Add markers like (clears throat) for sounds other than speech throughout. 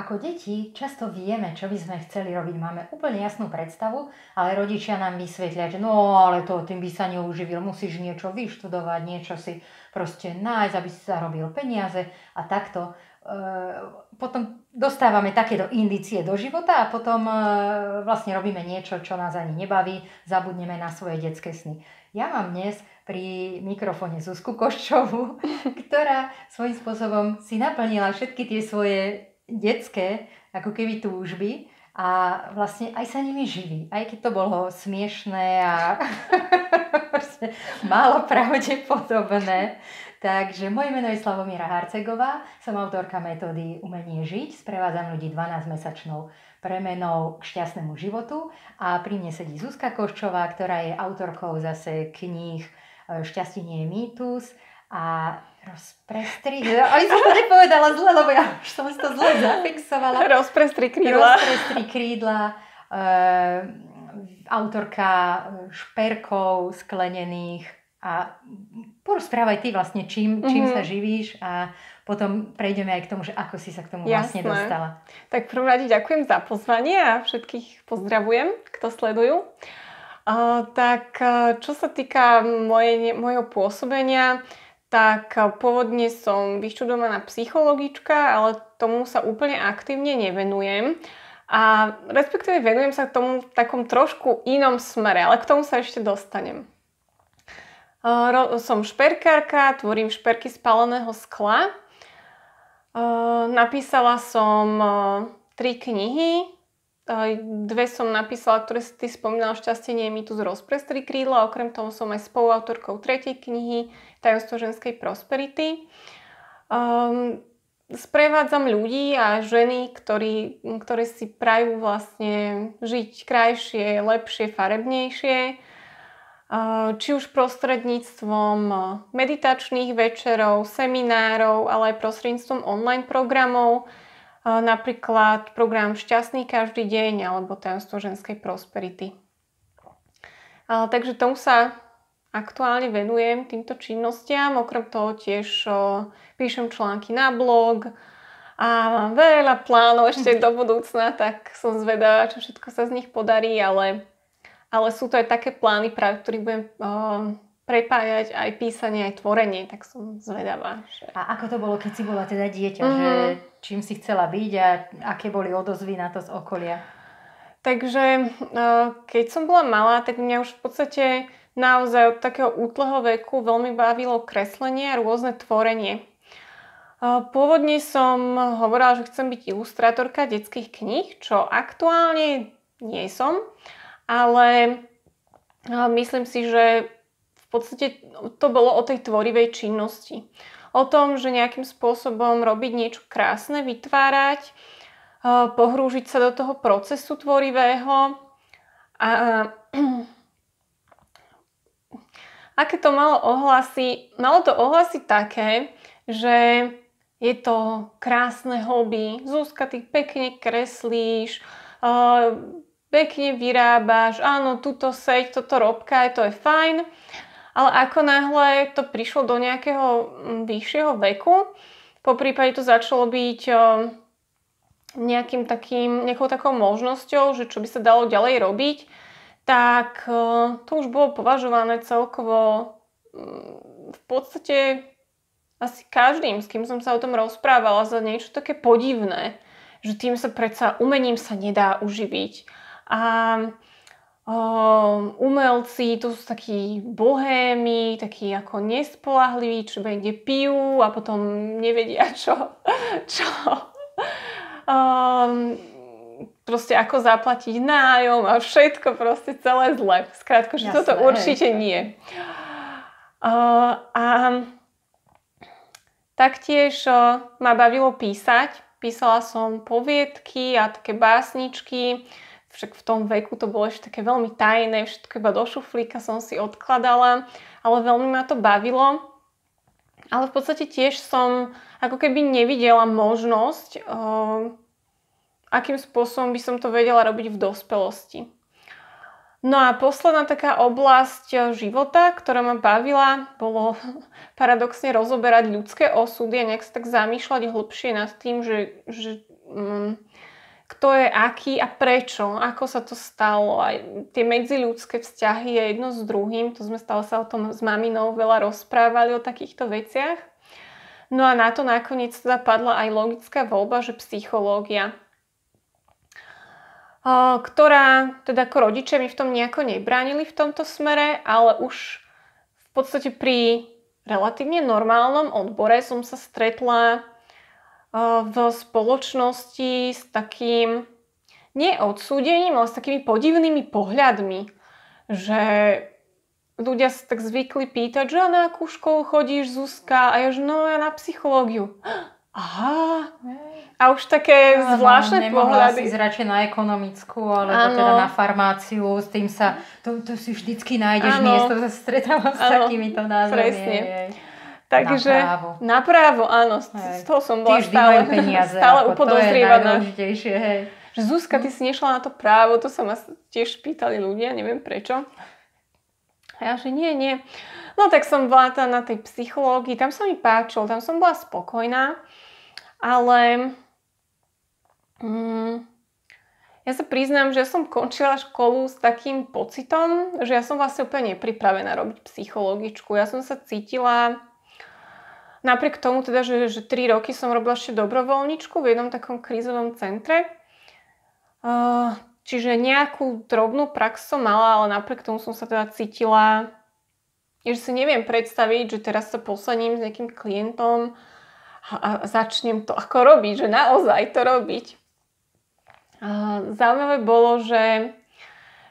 Ako deti často vieme, čo by sme chceli robiť. Máme úplne jasnú predstavu, ale rodičia nám vysvetlia, že no ale to tým by sa neuživil, musíš niečo vyštudovať, niečo si proste nájsť, aby si zarobil peniaze a takto. E, potom dostávame takéto indície do života a potom e, vlastne robíme niečo, čo nás ani nebaví, zabudneme na svoje detské sny. Ja mám dnes pri mikrofóne Zuzku Koščovu, (laughs) ktorá svojím spôsobom si naplnila všetky tie svoje detské ako keby túžby a vlastne aj sa nimi živí, aj keď to bolo smiešné a (laughs) málo pravdepodobné. Takže moje meno je Slavomíra Harcegová, som autorka metódy Umenie žiť, sprevádzam ľudí 12-mesačnou premenou k šťastnému životu a pri mne sedí Zuzka Koščová, ktorá je autorkou zase kníh e, Šťastie nie je mýtus, a rozprestri... Aby som to nepovedala zle, lebo ja už som si to zle zafixovala. Rozprestri krídla. Rozprestri krídla. E, autorka eh, šperkov sklenených a porozprávaj ty vlastne, čím, čím mm-hmm. sa živíš a potom prejdeme aj k tomu, že ako si sa k tomu vlastne Jasné. vlastne dostala. Tak prvom rade ďakujem za pozvanie a všetkých pozdravujem, kto sledujú. Uh, tak eh, čo sa týka moje, mojho pôsobenia, uh, tak eh, pôvodne som vyštudovaná psychologička, ale tomu sa úplne aktívne nevenujem. A respektíve venujem sa tomu v takom trošku inom smere, ale k tomu sa ešte dostanem. Eh, som šperkárka, tvorím šperky z paleného skla. Eh, napísala som tri knihy, Dve som napísala, ktoré si ty spomínala, Šťastie nie je mýtus rozprestri krídla. Okrem toho som aj spoluautorkou tretej knihy Tajomstvo ženskej prosperity. Um, sprevádzam ľudí a ženy, ktorí, ktoré si prajú vlastne žiť krajšie, lepšie, farebnejšie. Ehm, či už prostredníctvom meditačných večerov, seminárov, ale aj prostredníctvom online programov napríklad program Šťastný každý deň alebo Tajomstvo ženskej prosperity. Takže tomu sa aktuálne venujem týmto činnostiam. Okrem toho tiež píšem články na blog a mám veľa plánov ešte do budúcna, tak som zvedavá, čo všetko sa z nich podarí, ale, ale sú to aj také plány, práve ktorých budem prepájať aj písanie, aj tvorenie, tak som zvedavá. Že... A ako to bolo, keď si bola teda dieťa, mm-hmm. že mhm čím si chcela byť a aké boli odozvy na to z okolia? Takže e, keď som bola malá, tak mňa už v podstate naozaj od takého útleho veku veľmi bavilo kreslenie a rôzne tvorenie. E, pôvodne som hovorila, že chcem byť ilustratorka detských kníh, čo aktuálne nie som, ale e, myslím si, že v podstate to bolo o tej tvorivej činnosti o tom, že nejakým spôsobom robiť niečo krásne, vytvárať, e, pohrúžiť sa do toho procesu tvorivého. A (clears throat) aké to malo ohlasy? Malo to ohlasy také, že je to krásne hobby. Zuzka, ty pekne kreslíš, e, pekne vyrábaš, áno, túto seď, toto robka, to je fajn. Ale ako náhle to prišlo do nejakého mm, vyššieho veku, po prípade to začalo byť ehm, nejakým takým, nejakou takou možnosťou, že čo by sa dalo ďalej robiť, tak e, to už bolo považované celkovo mm, v podstate asi každým, s kým som sa o tom rozprávala, za niečo také podivné, že tým sa predsa umením sa nedá uživiť. A Ehm, umelci, to sú takí bohémi, takí ako nespolahliví, čo niekde pijú a potom nevedia (laughs) čo. čo. Um, proste ako zaplatiť nájom a všetko proste celé zle. Skrátko, že Jasné, toto určite hej. nie. Uh, a taktiež uh, ma bavilo písať. Písala som poviedky a také básničky. Uh, však v tom veku to bolo ešte také veľmi tajné, všetko iba do šuflíka som si odkladala, ale veľmi ma to bavilo. Ale v podstate tiež som ako keby nevidela možnosť, uh, akým spôsobom by som to vedela robiť v dospelosti. No a posledná taká oblasť eh, života, ktorá ma bavila, bolo (laughs) paradoxne rozoberať ľudské osudy a nejak sa tak zamýšľať hlbšie nad tým, že, že um, kto je aký a prečo, ako sa to stalo. Aj tie medziľudské vzťahy je jedno s druhým, to sme stále sa o tom s maminou veľa rozprávali o takýchto veciach. No a na to nakoniec teda padla aj logická voľba, že psychológia, ktorá teda ako rodičia mi v tom nejako nebránili v tomto smere, ale už v podstate pri relatívne normálnom odbore som sa stretla v spoločnosti s takým neodsúdením, ale s takými podivnými pohľadmi, že ľudia sa tak zvykli pýtať, že na akú školu chodíš, Zuzka? A ja že no ja na psychológiu. (gasps) Aha. A už také no, zvláštne no, pohľady. si na ekonomickú, alebo ano. teda na farmáciu, s tým sa, to, to si vždycky nájdeš ano. miesto, sa stretávam s takýmito názormi. Presne. Jej. Takže na právo. Na áno. Z, z toho som bola Ty stále, peniaze, stále upodozrievaná. To je hej. Že Zuzka, ty si nešla na to právo, to sa ma tiež pýtali ľudia, neviem prečo. A ja že nie, nie. No tak som bola tam na tej psychológii, tam sa mi páčilo, tam som bola spokojná, ale mm, ja sa priznám, že ja som končila školu s takým pocitom, že ja som vlastne úplne nepripravená robiť psychologičku. Ja som sa cítila Napriek tomu teda, že, že tri roky som robila ešte dobrovoľničku v jednom takom krízovom centre. Čiže nejakú drobnú prax som mala, ale napriek tomu som sa teda cítila, že si neviem predstaviť, že teraz sa posadím s nejakým klientom a, a začnem to ako robiť, že naozaj to robiť. Zaujímavé bolo, že,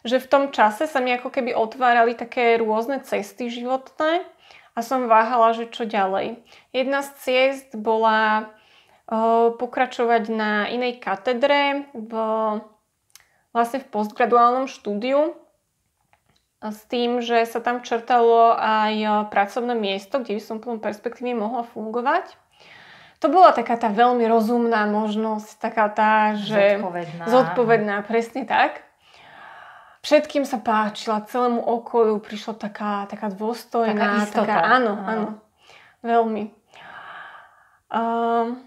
že v tom čase sa mi ako keby otvárali také rôzne cesty životné a som váhala, že čo ďalej. Jedna z ciest bola pokračovať na inej katedre v, vlastne v postgraduálnom štúdiu s tým, že sa tam črtalo aj pracovné miesto, kde by som plnom perspektíve mohla fungovať. To bola taká tá veľmi rozumná možnosť, taká tá, že... Zodpovedná. Zodpovedná, presne tak všetkým sa páčila, celému okolu prišla taká, taká dôstojná. Taká istota. Taká, áno, áno, áno. Veľmi. Um,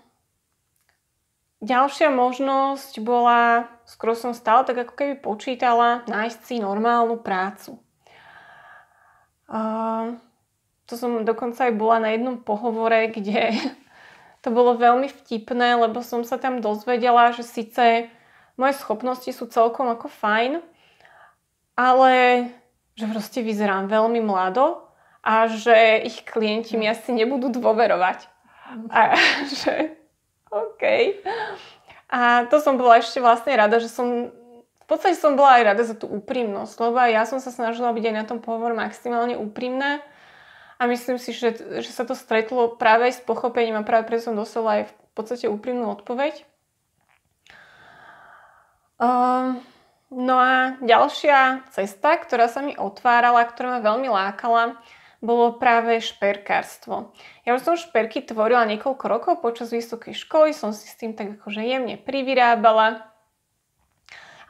ďalšia možnosť bola, skoro som stále tak ako keby počítala, nájsť si normálnu prácu. Um, to som dokonca aj bola na jednom pohovore, (laughs) kde to bolo veľmi vtipné, lebo som sa tam dozvedela, že síce moje schopnosti sú celkom ako fajn, ale že proste vyzerám veľmi mlado a že ich klienti mi asi nebudú dôverovať. A (laughs) že OK. A to som bola ešte vlastne rada, že som v podstate som bola aj rada za tú úprimnosť, lebo ja som sa snažila byť aj na tom pohovor maximálne úprimná a myslím si, že, že sa to stretlo práve aj s pochopením a práve preto som dostala aj v podstate úprimnú odpoveď. Um, No a ďalšia cesta, ktorá sa mi otvárala, ktorá ma veľmi lákala, bolo práve šperkárstvo. Ja už som šperky tvorila niekoľko rokov počas vysokej školy, som si s tým tak akože jemne privyrábala,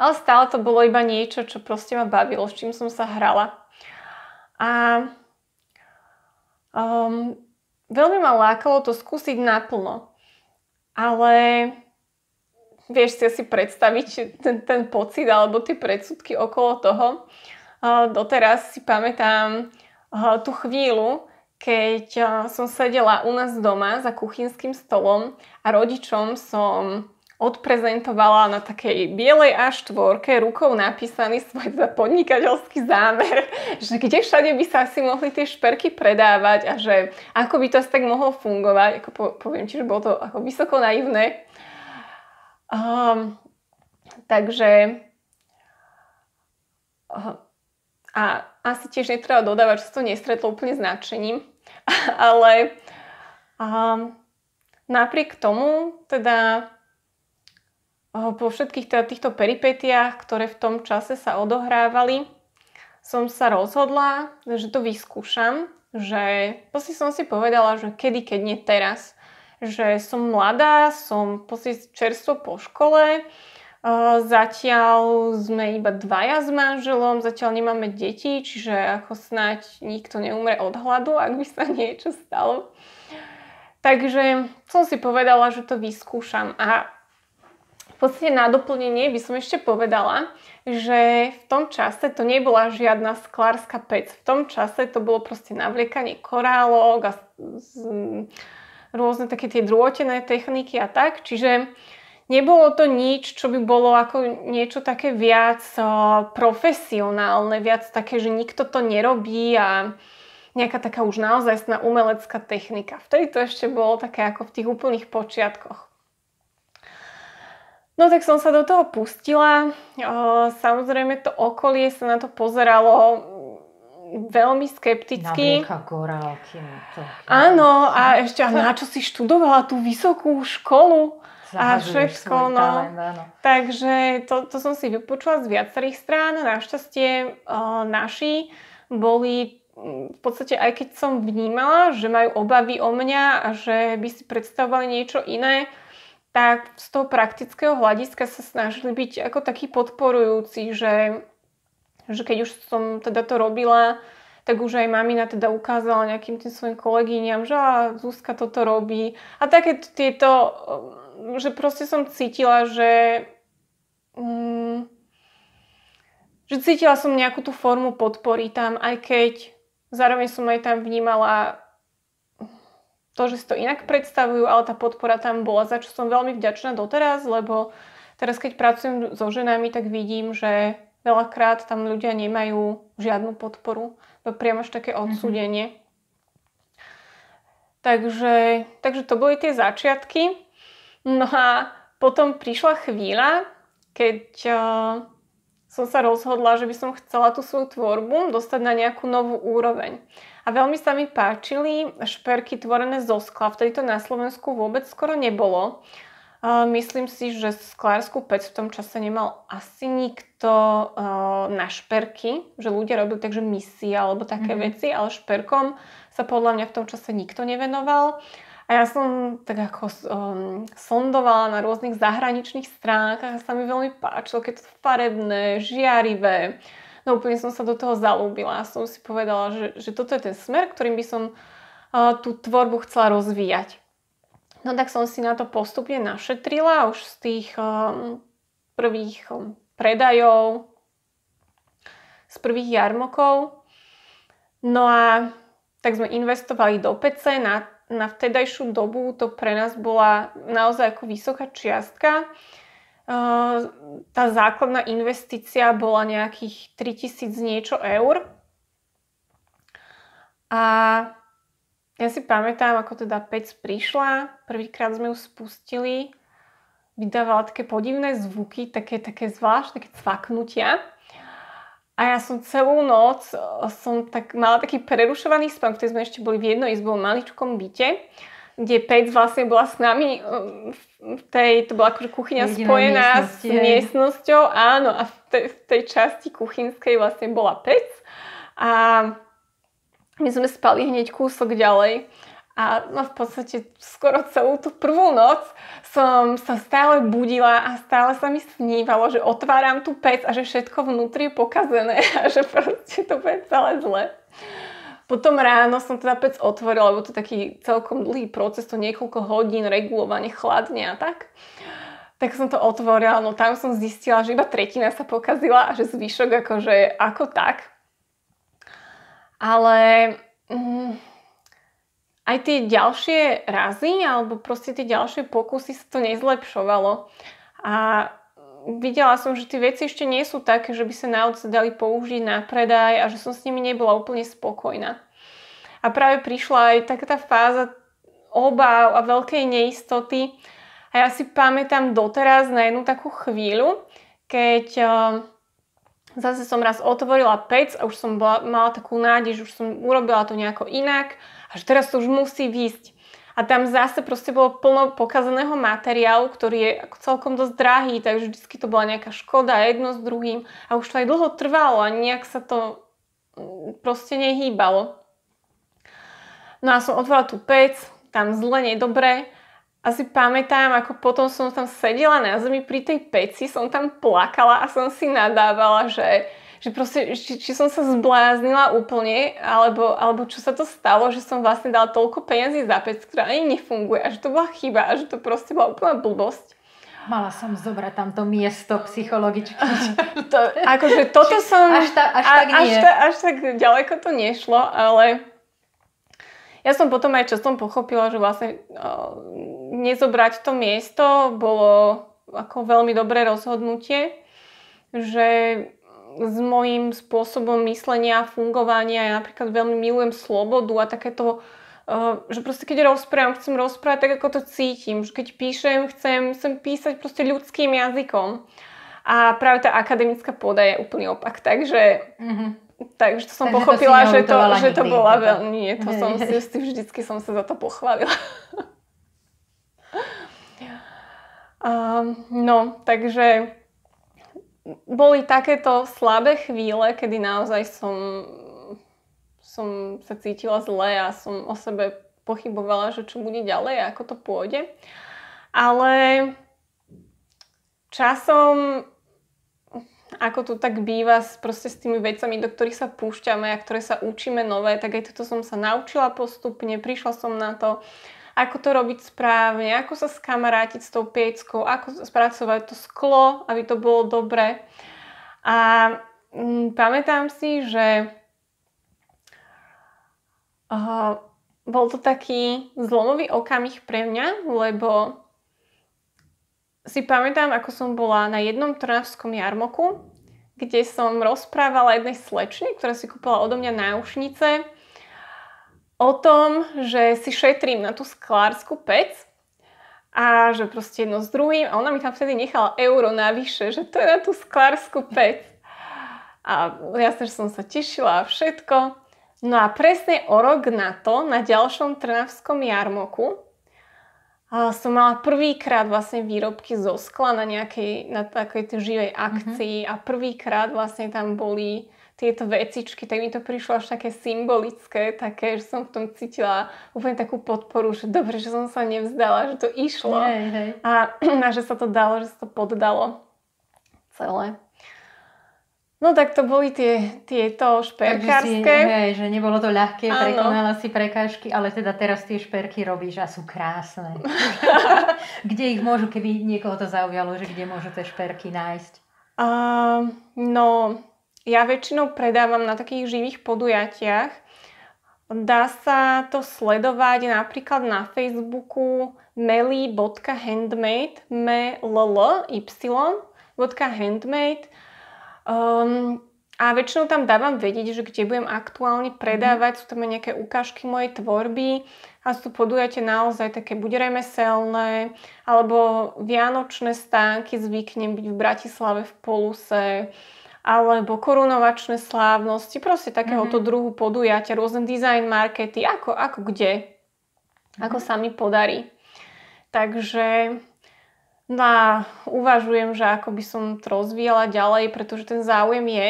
ale stále to bolo iba niečo, čo proste ma bavilo, s čím som sa hrala. A um, veľmi ma lákalo to skúsiť naplno. Ale vieš si asi predstaviť ten, ten pocit alebo tie predsudky okolo toho. Doteraz si pamätám tú chvíľu, keď som sedela u nás doma za kuchynským stolom a rodičom som odprezentovala na takej bielej a štvorke, rukou napísaný svoj podnikateľský zámer, (laughs) že kde všade by sa asi mohli tie šperky predávať a že ako by to asi tak mohlo fungovať. Ako po, poviem ti, že bolo to ako vysoko naivné, Um, takže eh, a asi tiež netreba dodávať, že sa to nestretlo úplne s nadšením, (laughs) ale um, napriek tomu teda eh, po všetkých teda týchto peripetiách, ktoré v tom čase sa odohrávali, som sa rozhodla, že to vyskúšam, že proste som si povedala, že kedy, keď nie teraz že som mladá, som pocit čerstvo po škole, e, Zatiaľ sme iba dvaja s manželom, zatiaľ nemáme deti, čiže ako snáď nikto neumre od hladu, ak by sa niečo stalo. Takže som si povedala, že to vyskúšam a v podstate na doplnenie by som ešte povedala, že v tom čase to nebola žiadna sklárska pec. V tom čase to bolo proste navliekanie korálok a z, z, rôzne také tie drôtené techniky a tak. Čiže nebolo to nič, čo by bolo ako niečo také viac eh, profesionálne, viac také, že nikto to nerobí a nejaká taká už naozajstná umelecká technika. Vtedy to ešte bolo také ako v tých úplných počiatkoch. No tak som sa do toho pustila. Eh, samozrejme to okolie sa na to pozeralo veľmi skepticky. Korálky, no to, Áno, a ešte, a na čo si študovala tú vysokú školu? a všetko. No. Talent, áno. Takže to, to som si vypočula z viacerých strán. Našťastie uh, naši boli v podstate aj keď som vnímala, že majú obavy o mňa a že by si predstavovali niečo iné, tak z toho praktického hľadiska sa snažili byť ako takí podporujúci, že že keď už som teda to robila, tak už aj mamina teda ukázala nejakým tým svojim kolegyňam, že a Zuzka toto robí. A také tieto, um, že proste som cítila, že... Mm, že cítila som nejakú tú formu podpory tam, aj keď zároveň som aj tam vnímala to, že si to inak predstavujú, ale tá podpora tam bola, za čo som veľmi vďačná doteraz, lebo teraz keď pracujem so ženami, tak vidím, že Veľakrát tam ľudia nemajú žiadnu podporu, priamo až také mhm. odsúdenie. Mm-hmm. Takže, takže to boli tie začiatky. No a potom prišla chvíľa, keď uh, som sa rozhodla, že by som chcela tú svoju tvorbu dostať na nejakú novú úroveň. A veľmi sa mi páčili šperky tvorené zo skla. Vtedy to na Slovensku vôbec skoro nebolo. Myslím si, že Sklársku pec v tom čase nemal asi nikto e, na šperky, že ľudia robili takže misie alebo také mm-hmm. veci, ale šperkom sa podľa mňa v tom čase nikto nevenoval. A ja som tak ako um, sondovala na rôznych zahraničných stránkach a sa mi veľmi páčilo, keď to farebné, žiarivé. No úplne som sa do toho zalúbila a som si povedala, že, že toto je ten smer, ktorým by som uh, tú tvorbu chcela rozvíjať. No tak som si na to postupne našetrila už z tých um, prvých um, predajov, z prvých jarmokov. No a tak sme investovali do PC. Na, na vtedajšiu dobu to pre nás bola naozaj ako vysoká čiastka. Uh, tá základná investícia bola nejakých 3000 niečo eur. A ja si pamätám, ako teda pec prišla, prvýkrát sme ju spustili, vydávala také podivné zvuky, také, také zvláštne, také cvaknutia. A ja som celú noc, e, som tak, mala taký prerušovaný spánok, keď sme ešte boli v izbe izbou maličkom byte, kde Pec vlastne bola s nami e, v tej, to bola akože kuchyňa Jediná spojená miestnosti, s miestnosťou, áno, a v tej, v tej časti kuchynskej vlastne bola Pec. A my sme spali hneď kúsok ďalej a no v podstate skoro celú tú prvú noc som sa stále budila a stále sa mi snívalo, že otváram tú pec a že všetko vnútri je pokazené (laughs) a že proste to bude celé zle. Potom ráno som teda pec otvorila, lebo to je taký celkom dlhý proces, to niekoľko hodín, regulovanie, chladne a tak. Tak som to otvorila, no tam som zistila, že iba tretina sa pokazila a že zvyšok akože ako tak. Ale mm, aj tie ďalšie razy alebo proste tie ďalšie pokusy sa to nezlepšovalo. A videla som, že tie veci ešte nie sú také, že by sa naozaj dali použiť na predaj a že som s nimi nebola úplne spokojná. A práve prišla aj taká tá fáza obáv a veľkej neistoty. A ja si pamätám doteraz na jednu takú chvíľu, keď ehm, Zase som raz otvorila pec a už som bola, mala takú nádej, že už som urobila to nejako inak a že teraz to už musí výsť. A tam zase proste bolo plno pokazeného materiálu, ktorý je celkom dosť drahý, takže vždy to bola nejaká škoda jedno s druhým a už to aj dlho trvalo a nejak sa to mm, proste nehýbalo. No a som otvorila tú pec, tam zle, nedobre asi pamätám, ako potom som tam sedela na zemi pri tej peci, som tam plakala a som si nadávala, že, že proste, či, či som sa zbláznila úplne, alebo, alebo čo sa to stalo, že som vlastne dala toľko peniazy za pec, ktorá ani nefunguje a že to bola chyba a že to proste bola úplná blbosť. Mala som zobrať tamto miesto psychologičky. To, akože toto som... Až, ta, až, tak až, ta, až tak ďaleko to nešlo, ale ja som potom aj časom pochopila, že vlastne uh, nezobrať to miesto bolo ako veľmi dobré rozhodnutie, že s mojím spôsobom myslenia a fungovania, ja napríklad veľmi milujem slobodu a takéto, že proste keď rozprávam, chcem rozprávať tak, ako to cítim, že keď píšem, chcem, chcem písať proste ľudským jazykom. A práve tá akademická pôda je úplný opak, takže mm-hmm. Takže to som Takže pochopila, to že, to, že to bola teda. veľmi... Nie, to som si, si vždycky som sa za to pochválila. Uh, (laughs) no, takže boli takéto slabé chvíle, kedy naozaj som, som sa cítila zle a som o sebe pochybovala, že čo bude ďalej a ako to pôjde. Ale časom ako to tak býva s, proste s tými vecami, do ktorých sa púšťame a ktoré sa učíme nové, tak aj toto som sa naučila postupne, prišla som na to, ako to robiť správne, ako sa skamarátiť s tou pieckou, ako spracovať to sklo, aby to bolo dobre. A m, mm, pamätám si, že uh, bol to taký zlomový okamih pre mňa, lebo si pamätám, ako som bola na jednom trnavskom jarmoku kde som rozprávala jednej slečne, ktorá si kúpila odo mňa náušnice o tom, že si šetrím na tú sklársku pec a že proste jedno s druhým a ona mi tam vtedy nechala euro navyše, že to je na tú sklársku pec. A jasne, že som sa tešila a všetko. No a presne o rok na to, na ďalšom Trnavskom jarmoku, som mala prvýkrát vlastne výrobky zo skla na nejakej, na takej živej mhm. akcii mm-hmm. a prvýkrát vlastne tam boli tieto vecičky, tak mi to prišlo až také symbolické, také, že som v tom cítila úplne takú podporu, že dobre, že som sa nevzdala, že to išlo hej, hej. A, (clears throat) a že sa to dalo, že sa to poddalo celé. No tak to boli tie, tieto šperkárske. Si, hej, že nebolo to ľahké, prekonala si prekážky, ale teda teraz tie šperky robíš a sú krásne. (laughs) kde ich môžu, keby niekoho to zaujalo, že kde môžu tie šperky nájsť? Uh, no, ja väčšinou predávam na takých živých podujatiach. Dá sa to sledovať napríklad na Facebooku meli.handmade, me, l, l, y, handmade Um, a väčšinou tam dávam vedieť, že kde budem aktuálne predávať, mm. sú tam aj nejaké ukážky mojej tvorby a sú tu naozaj také buď remeselné, alebo vianočné stánky, zvyknem byť v Bratislave v Poluse, alebo korunovačné slávnosti, proste takéhoto mm-hmm. druhu podujatia, rôzne design markety, ako, ako kde, mm-hmm. ako sa mi podarí. Takže na, no uvažujem, že ako by som to rozvíjala ďalej, pretože ten záujem je.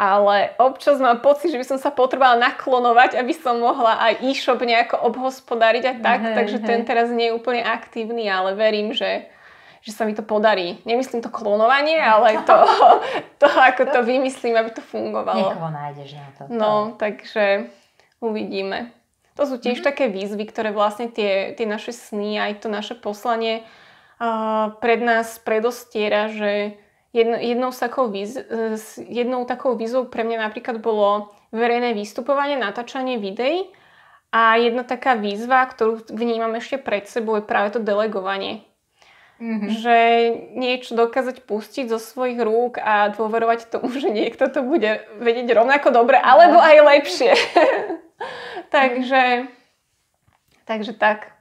Ale občas mám pocit, že by som sa potrebovala naklonovať, aby som mohla aj e-shop nejako obhospodariť a tak. Hej, takže ten teraz nie je úplne aktívny, ale verím, že, že sa mi to podarí. Nemyslím to klonovanie, ale (laughs) to, to ako to vymyslím, aby to fungovalo. Niekoho nájdeš na to. No, takže uvidíme. To sú tiež mm-hmm. také výzvy, ktoré vlastne tie, tie naše sny, aj to naše poslanie pred nás predostiera, že jedno, jednou, takou výz, jednou takou vízou pre mňa napríklad bolo verejné vystupovanie, natáčanie videí a jedna taká výzva, ktorú vnímam ešte pred sebou, je práve to delegovanie. Mm-hmm. Že niečo dokázať pustiť zo svojich rúk a dôverovať tomu, že niekto to bude vedieť rovnako dobre, alebo mhm. aj lepšie. (laughs) takže, takže tak.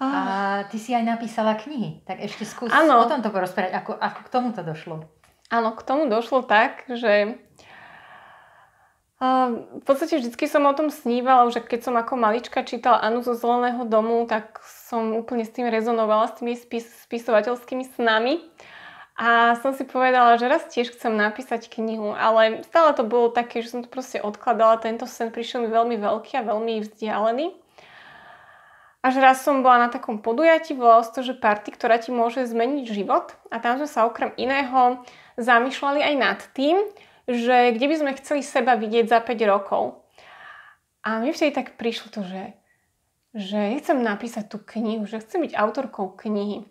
Ah. A ty si aj napísala knihy, tak ešte skús ano. o tomto porozprávať, ako, ako k tomu to došlo. Áno, k tomu došlo tak, že v podstate vždy som o tom snívala, že keď som ako malička čítala Anu zo Zeleného domu, tak som úplne s tým rezonovala, s tými spis, spisovateľskými snami. A som si povedala, že raz tiež chcem napísať knihu, ale stále to bolo také, že som to proste odkladala. Tento sen prišiel mi veľmi veľký a veľmi vzdialený. Až raz som bola na takom podujatí, volalo to, že party, ktorá ti môže zmeniť život a tam sme sa okrem iného zamýšľali aj nad tým, že kde by sme chceli seba vidieť za 5 rokov. A mi vtedy tak prišlo to, že, že chcem napísať tú knihu, že chcem byť autorkou knihy.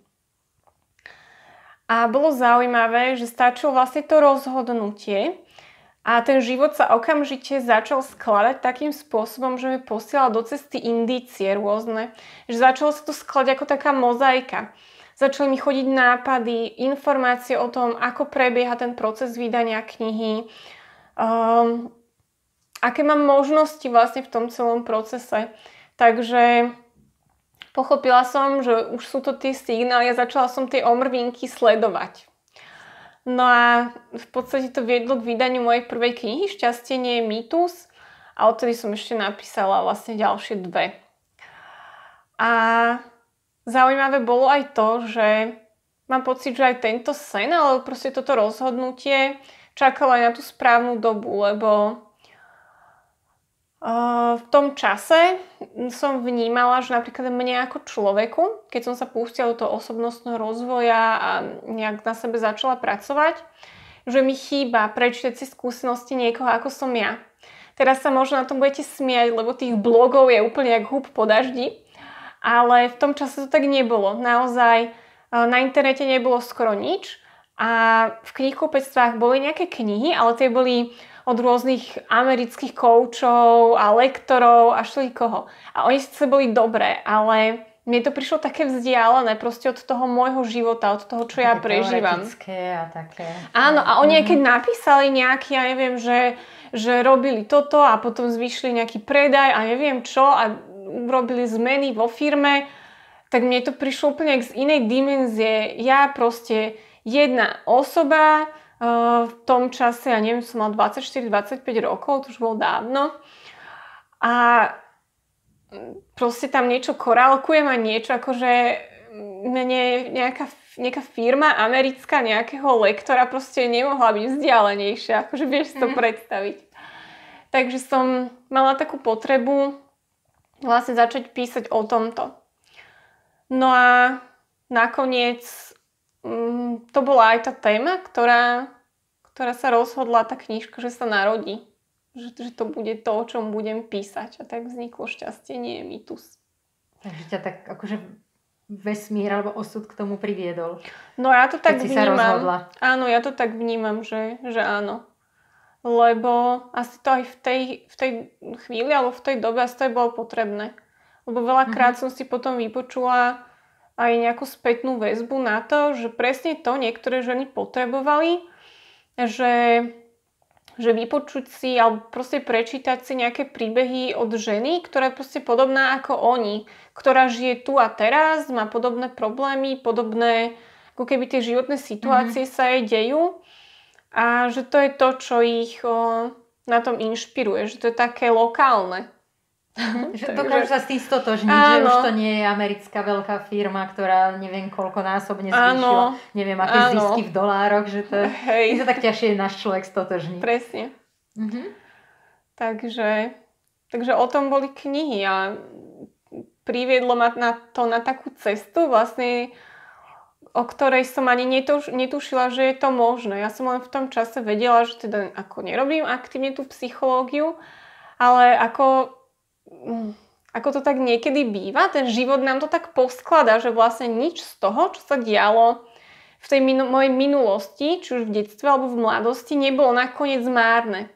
A bolo zaujímavé, že stačilo vlastne to rozhodnutie, a ten život sa okamžite začal skladať takým spôsobom, že mi posielal do cesty indície rôzne. Že začalo sa to skladať ako taká mozaika. Začali mi chodiť nápady, informácie o tom, ako prebieha ten proces vydania knihy, um, aké mám možnosti vlastne v tom celom procese. Takže pochopila som, že už sú to tie signály a začala som tie omrvinky sledovať. No a v podstate to viedlo k vydaniu mojej prvej knihy Šťastie nie je mýtus a odtedy som ešte napísala vlastne ďalšie dve. A zaujímavé bolo aj to, že mám pocit, že aj tento sen, ale proste toto rozhodnutie čakalo aj na tú správnu dobu, lebo v tom čase som vnímala, že napríklad mne ako človeku, keď som sa pustila do toho osobnostného rozvoja a nejak na sebe začala pracovať, že mi chýba prečítať si skúsenosti niekoho, ako som ja. Teraz sa možno na tom budete smiať, lebo tých blogov je úplne jak húb po daždi, ale v tom čase to tak nebolo. Naozaj na internete nebolo skoro nič a v knihkupectvách boli nejaké knihy, ale tie boli od rôznych amerických koučov a lektorov a šli koho. A oni sice boli dobré, ale mne to prišlo také vzdialené proste od toho môjho života, od toho, čo také ja prežívam. a také. Áno, a oni aj keď mhm. napísali nejaký, ja neviem, že, že robili toto a potom zvyšili nejaký predaj a neviem čo a robili zmeny vo firme, tak mne to prišlo úplne z inej dimenzie. Ja proste jedna osoba, v tom čase, ja neviem, som mal 24-25 rokov, to už bolo dávno. A proste tam niečo korálkujem a niečo, akože mne nejaká, nejaká firma americká nejakého lektora proste nemohla byť vzdialenejšia, akože vieš si to mm-hmm. predstaviť. Takže som mala takú potrebu vlastne začať písať o tomto. No a nakoniec mm, to bola aj tá téma, ktorá, ktorá sa rozhodla, tá knižka, že sa narodí. Že, že to bude to, o čom budem písať. A tak vzniklo šťastie, nie je mýtus. Takže ťa tak akože vesmír alebo osud k tomu priviedol. No ja to tak vnímam. Sa rozhodla. áno, ja to tak vnímam, že, že áno. Lebo asi to aj v tej, v tej chvíli alebo v tej dobe asi to aj bolo potrebné. Lebo veľakrát mm-hmm. som si potom vypočula aj nejakú spätnú väzbu na to, že presne to niektoré ženy potrebovali, že, že vypočuť si alebo proste prečítať si nejaké príbehy od ženy, ktorá je proste podobná ako oni, ktorá žije tu a teraz, má podobné problémy, podobné ako keby tie životné situácie mm-hmm. sa jej dejú a že to je to, čo ich o, na tom inšpiruje, že to je také lokálne. Mhm. Dokážu sa s tým stotožniť, že už to nie je americká veľká firma, ktorá neviem koľko násobne zvýšila, áno. neviem aké áno. zisky v dolároch, že to Hej. sa tak ťažšie náš človek stotožní. Presne. Mhm. Takže, takže o tom boli knihy a priviedlo ma na to na takú cestu vlastne, o ktorej som ani netuš, netušila, že je to možné. Ja som len v tom čase vedela, že teda ako nerobím aktívne tú psychológiu, ale ako ako to tak niekedy býva, ten život nám to tak poskladá, že vlastne nič z toho, čo sa dialo v tej minu- mojej minulosti, či už v detstve alebo v mladosti, nebolo nakoniec márne.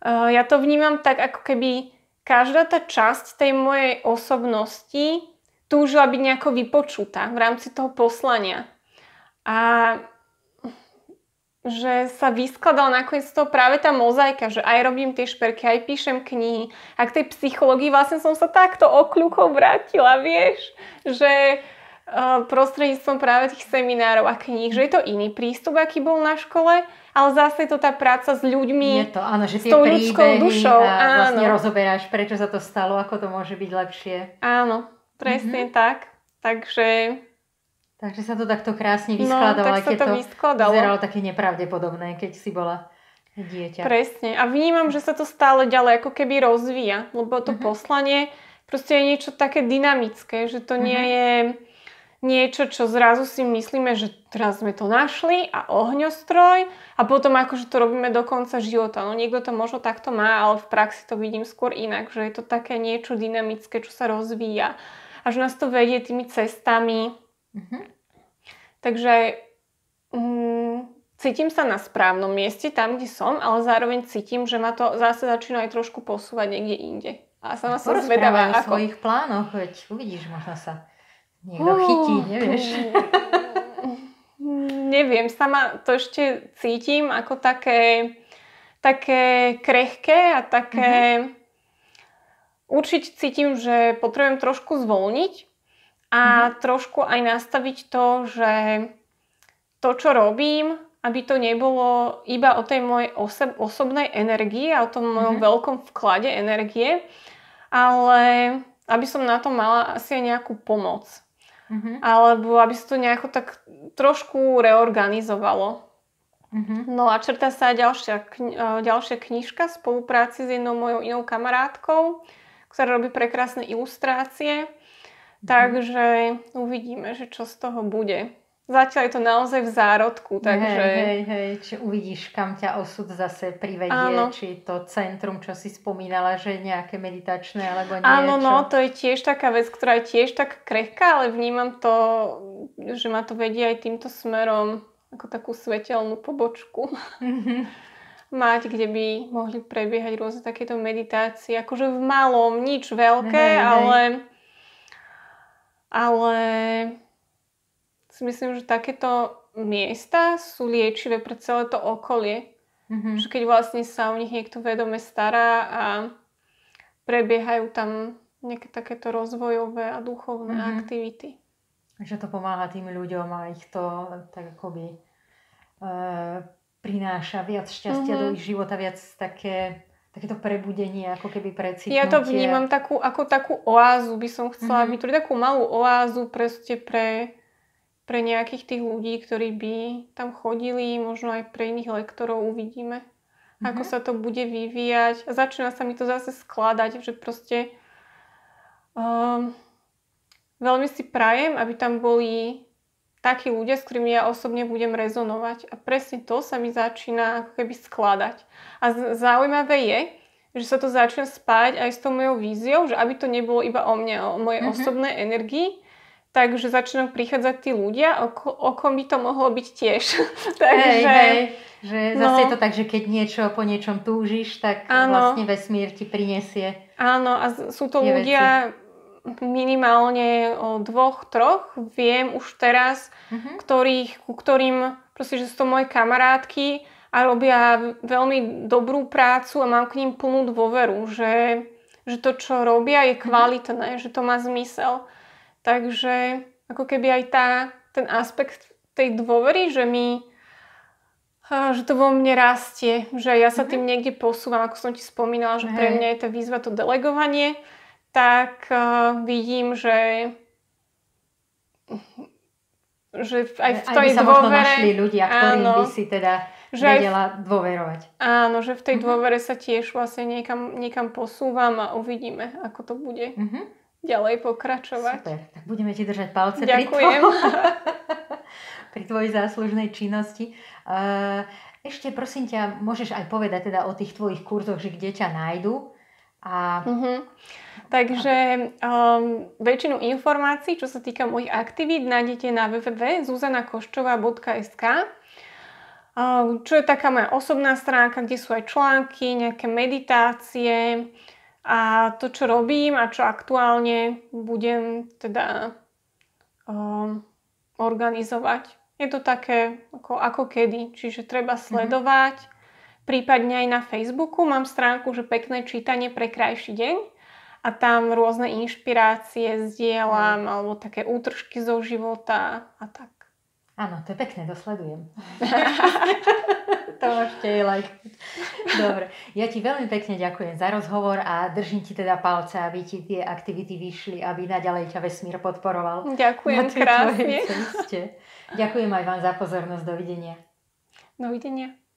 Uh, ja to vnímam tak, ako keby každá tá časť tej mojej osobnosti túžila byť nejako vypočutá v rámci toho poslania. A že sa vyskladala nakoniec z toho práve tá mozaika, že aj robím tie šperky, aj píšem knihy. A k tej psychológii vlastne som sa takto okľukou vrátila, vieš, že e, prostredníctvom práve tých seminárov a kníh, že je to iný prístup, aký bol na škole, ale zase je to tá práca s ľuďmi, je to, áno, že s tou ľudskou dušou. A vlastne áno. vlastne rozoberáš, prečo sa to stalo, ako to môže byť lepšie. Áno, presne mm-hmm. tak. Takže Takže sa to takto krásne vyskladalo, no, tak sa to, to vyskladalo. vyzeralo také nepravdepodobné, keď si bola dieťa. Presne. A vnímam, že sa to stále ďalej ako keby rozvíja, lebo to uh-huh. poslanie proste je niečo také dynamické, že to uh-huh. nie mhm. je niečo, čo zrazu si myslíme, že teraz sme to našli a ohňostroj a potom akože to robíme do konca života. No niekto to možno takto má, ale v praxi to vidím skôr inak, že je to také niečo dynamické, čo sa rozvíja a že nás to vedie tými cestami Uh-huh. Takže um, cítim sa na správnom mieste, tam, kde som, ale zároveň cítim, že ma to zase začína aj trošku posúvať niekde inde. A no sama som zvedavá. o ako... svojich plánoch, veď uvidíš, možno sa niekto uh, chytí, nevieš. (laughs) Neviem, sama to ešte cítim ako také, také krehké a také... Uh-huh. Určite cítim, že potrebujem trošku zvolniť, a mm-hmm. trošku aj nastaviť to, že to, čo robím, aby to nebolo iba o tej mojej osob- osobnej energii a o tom mojom mm-hmm. veľkom vklade energie, ale aby som na to mala asi aj nejakú pomoc. Mm-hmm. Alebo aby sa to nejako tak trošku reorganizovalo. Mm-hmm. No a črta sa ďalšia, e, ďalšia knižka v spolupráci s jednou mojou inou kamarátkou, ktorá robí prekrásne ilustrácie. Mhm. Takže uvidíme, že čo z toho bude. Zatiaľ je to naozaj v zárodku, takže... Hej, hej, hej, či uvidíš, kam ťa osud zase privedie, Áno. či to centrum, čo si spomínala, že nejaké meditačné, alebo niečo. Áno, no, to je tiež taká vec, ktorá je tiež tak krehká, ale vnímam to, že ma to vedie aj týmto smerom, ako takú svetelnú pobočku. Mhm. Mať, kde by mohli prebiehať rôzne takéto meditácie, akože v malom, nič veľké, hej, hej. ale ale si myslím, že takéto miesta sú liečivé pre celé to okolie. Mm-hmm. Že keď vlastne sa o nich niekto vedome stará a prebiehajú tam nejaké takéto rozvojové a duchovné mm-hmm. aktivity. Že to pomáha tým ľuďom a ich to tak akoby e, prináša viac šťastia mm-hmm. do mhm. ich života, viac také takéto prebudenie ako keby precitnutie. Ja to vnímam takú, ako takú oázu by som chcela mm-hmm. vytvoriť, takú malú oázu proste pre, pre nejakých tých ľudí, ktorí by tam chodili, možno aj pre iných lektorov uvidíme, mm-hmm. ako mhm. sa to bude vyvíjať. A začína sa mi to zase skladať, že proste um, veľmi si prajem, aby tam boli takí ľudia, s ktorými ja osobne budem rezonovať. A presne to sa mi začína ako keby skladať. A zaujímavé je, že sa to začína spájať aj s tou mojou víziou, že aby to nebolo iba o mne, o mojej mm-hmm. osobnej energii, takže začínajú prichádzať tí ľudia, o, ko- o kom by to mohlo byť tiež. (laughs) takže, hej, hej. Že no. zase no, je to tak, že keď niečo po niečom túžiš, tak ano. vlastne vesmír ti prinesie. Áno, a sú to ľudia, minimálne o dvoch, troch viem už teraz, mm-hmm. ktorých, ku ktorým proste, že sú to moje kamarátky a robia veľmi dobrú prácu a mám k ním plnú dôveru, že, že to, čo robia, je mhm. kvalitné, mm-hmm. že to má zmysel. Takže ako keby aj tá, ten aspekt tej dôvery, že mi že to vo mne rastie, že ja sa mm-hmm. tým niekde posúvam, ako som ti spomínala, že pre mňa je tá výzva to delegovanie, tak uh, vidím, že že aj v tej aj by sa dôvere... možno našli ľudia, ktorým áno, by si teda že vedela v, dôverovať. Áno, že v tej uh-huh. Mhm. dôvere sa tiež vlastne niekam, niekam posúvam a uvidíme, ako to bude uh-huh. ďalej pokračovať. Super, tak budeme ti držať palce Ďakujem. (laughs) pri tvojom, tvojej záslužnej činnosti. Uh, ešte prosím ťa, môžeš aj povedať teda o tých tvojich kurzoch, že kde ťa nájdu a... Mm-hmm. Takže um, väčšinu informácií, čo sa týka mojich aktivít, nájdete na www.zuzanakoščová.sk um, čo je taká moja osobná stránka, kde sú aj články, nejaké meditácie a to, čo robím a čo aktuálne budem teda um, organizovať. Je to také ako, ako kedy, čiže treba mm-hmm. sledovať mm-hmm prípadne aj na Facebooku mám stránku, že pekné čítanie pre krajší deň a tam rôzne inšpirácie zdieľam mm. alebo také útržky zo života a tak. Áno, to je pekné, to sledujem. (laughs) to ešte je like. Dobre, ja ti veľmi pekne ďakujem za rozhovor a držím ti teda palce, aby ti tie aktivity vyšli, aby naďalej ťa vesmír podporoval. Ďakujem krásne. Ďakujem aj vám za pozornosť. Dovidenia. Dovidenia.